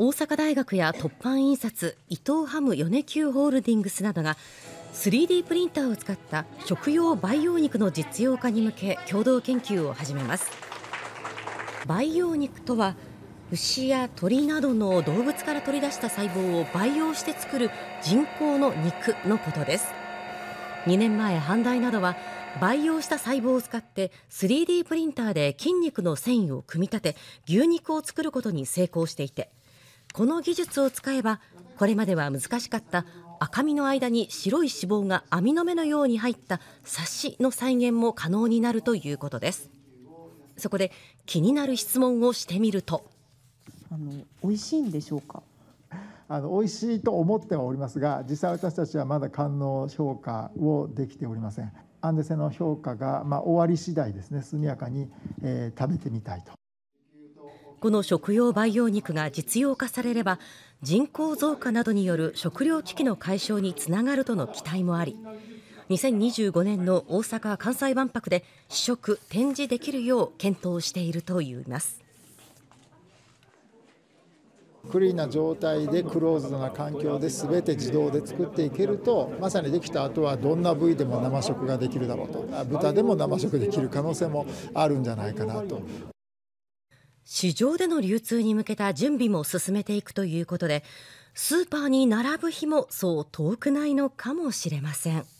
大阪大学や突版印刷伊藤ハム米久ホールディングスなどが 3D プリンターを使った食用培養肉の実用化に向け共同研究を始めます培養肉とは牛や鳥などの動物から取り出した細胞を培養して作る人工の肉のことです2年前阪大などは培養した細胞を使って 3D プリンターで筋肉の繊維を組み立て牛肉を作ることに成功していてこの技術を使えばこれまでは難しかった赤身の間に白い脂肪が網の目のように入ったサしの再現も可能になるということですそこで気になる質問をしてみるとあの美味しいんでしょうか あの美味しいと思ってはおりますが実際私たちはまだ官能評価をできておりませんアンデセの評価が、まあ、終わり次第ですね速やかに、えー、食べてみたいとこの食用培養肉が実用化されれば人口増加などによる食糧危機の解消につながるとの期待もあり2025年の大阪・関西万博で試食・展示できるよう検討しているといいます。クリーンな状態でクローズドな環境で全て自動で作っていけるとまさにできた後はどんな部位でも生食ができるだろうと豚でも生食できる可能性もあるんじゃないかなと。市場での流通に向けた準備も進めていくということでスーパーに並ぶ日もそう遠くないのかもしれません。